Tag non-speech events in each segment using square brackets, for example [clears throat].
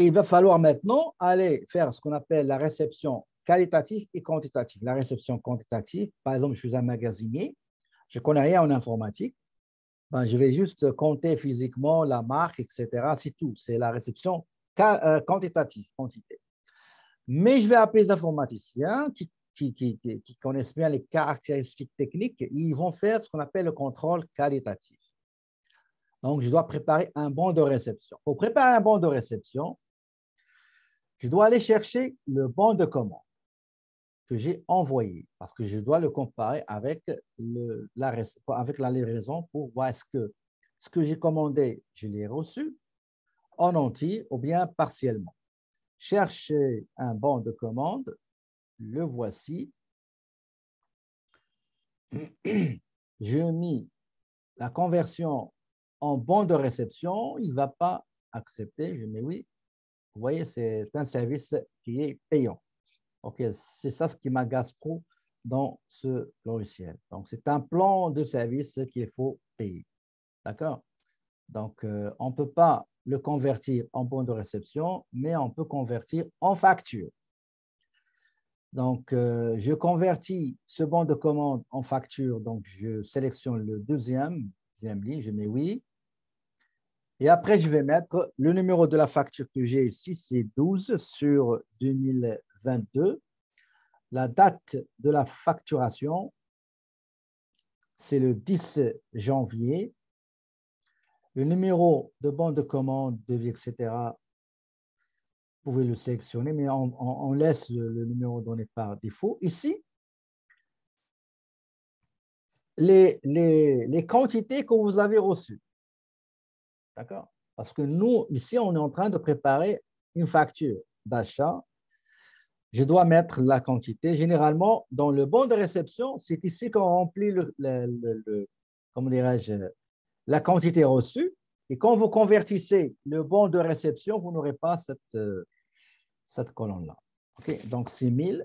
il va falloir maintenant aller faire ce qu'on appelle la réception qualitative et quantitative. La réception quantitative, par exemple, je suis un magasinier, je connais rien en informatique, ben, je vais juste compter physiquement la marque, etc. C'est tout. C'est la réception euh, quantitative, quantité. Mais je vais appeler les informaticiens qui, connaissent bien les caractéristiques techniques. ils vont faire ce qu'on appelle le contrôle qualitatif. Donc, je dois préparer un bon de réception. Pour préparer un bon de réception, je dois aller chercher le bon de commande que j'ai envoyé parce que je dois le comparer avec, la, livraison pour voir est-ce que ce que j'ai commandé, je l'ai reçu en entier ou bien partiellement. Chercher un bon de commande, le voici. [clears throat] Je mets la conversion en bon de réception, il ne va pas accepter, je mets oui, vous voyez, c'est un service qui est payant. Ok, c'est ça ce qui m'agace trop dans ce logiciel. Donc, c'est un plan de service qu'il faut payer. D'accord Donc, euh, on ne peut pas le convertir en bon de réception, mais on peut convertir en facture. Donc, euh, je convertis ce bon de commande en facture. Donc, je sélectionne le deuxième, deuxième ligne, je mets oui. Et après, je vais mettre le numéro de la facture que j'ai ici, c'est 12 sur 2022. La date de la facturation, c'est le 10 janvier. Le numéro de bande de commande, devis, etc., vous pouvez le sélectionner, mais on, laisse le, numéro donné par défaut. Ici, les, les, quantités que vous avez reçues. D'accord Parce que nous, ici, on est en train de préparer une facture d'achat. Je dois mettre la quantité. Généralement, dans le bon de réception, c'est ici qu'on remplit le, la quantité reçue. Et quand vous convertissez le bon de réception, vous n'aurez pas cette, euh, colonne-là. OK? Donc, 000.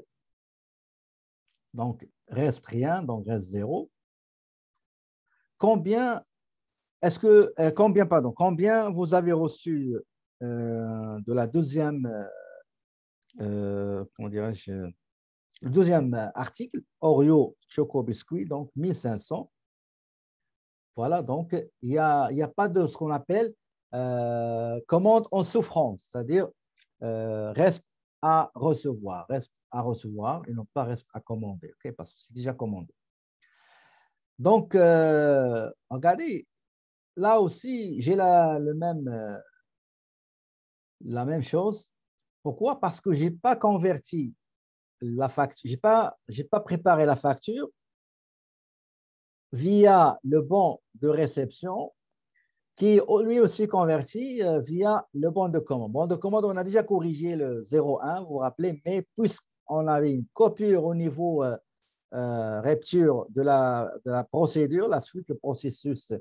Donc, reste rien, donc reste zéro. Combien est-ce que, euh, combien, pardon, combien vous avez reçu euh, de la deuxième, euh, comment dirais le deuxième article, Oreo Choco Biscuit, donc 1500. Voilà, donc il n'y a, y a, pas de ce qu'on appelle commande en souffrance, c'est-à-dire reste à recevoir, reste à recevoir et non pas reste à commander, parce que c'est déjà commandé. Donc, regardez, là aussi, j'ai la, même, euh, la même chose. Pourquoi Parce que je n'ai pas converti la facture, je n'ai pas, pas préparé la facture via le bon de réception qui lui aussi converti euh, via le bon de commande. Bon de commande, on a déjà corrigé le 0,1, vous vous rappelez, mais puisqu'on avait une copie au niveau euh, rupture de la, de la, procédure, la suite, le processus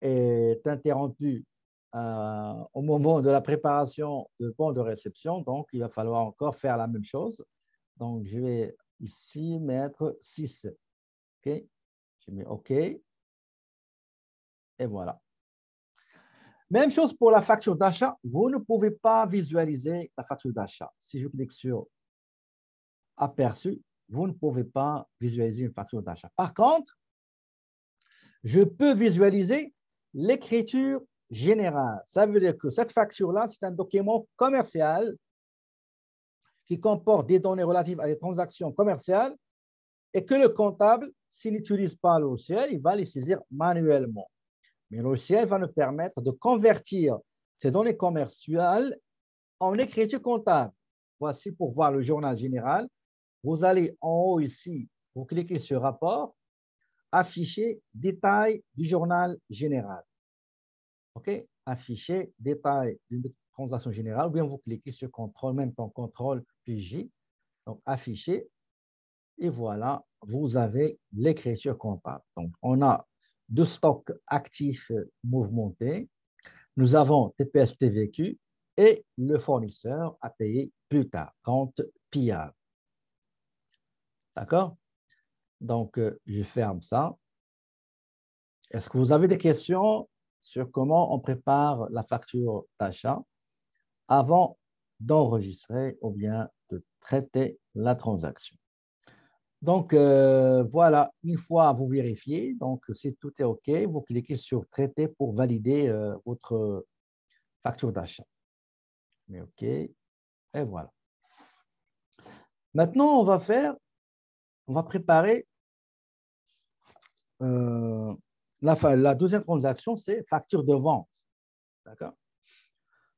est interrompu euh, au moment de la préparation de pont de réception, donc il va falloir encore faire la même chose. Donc je vais ici mettre 6. OK Je mets OK. Et voilà. Même chose pour la facture d'achat. Vous ne pouvez pas visualiser la facture d'achat. Si je clique sur aperçu, vous ne pouvez pas visualiser une facture d'achat. Par contre, je peux visualiser l'écriture générale. Ça veut dire que cette facture-là, c'est un document commercial qui comporte des données relatives à des transactions commerciales et que le comptable, s'il n'utilise pas le logiciel, il va les saisir manuellement. Mais le logiciel va nous permettre de convertir ces données commerciales en écriture comptable. Voici pour voir le journal général. Vous allez en haut ici, vous cliquez sur rapport afficher détail du journal général. OK Afficher détail d'une transaction générale, ou bien vous cliquez sur contrôle, même temps contrôle, puis J. Donc, afficher. Et voilà, vous avez l'écriture comptable. Donc, on a deux stocks actifs euh, mouvementés. Nous avons TPS TVQ et le fournisseur à payer plus tard, compte PIA. D'accord donc, euh, je ferme ça. Est-ce que vous avez des questions sur comment on prépare la facture d'achat avant d'enregistrer ou bien de traiter la transaction Donc, euh, voilà, une fois vous vérifiez, donc si tout est OK, vous cliquez sur Traiter pour valider euh, votre facture d'achat. Mais OK, et voilà. Maintenant, on va faire, on va préparer euh, la, deuxième transaction, c'est facture de vente. D'accord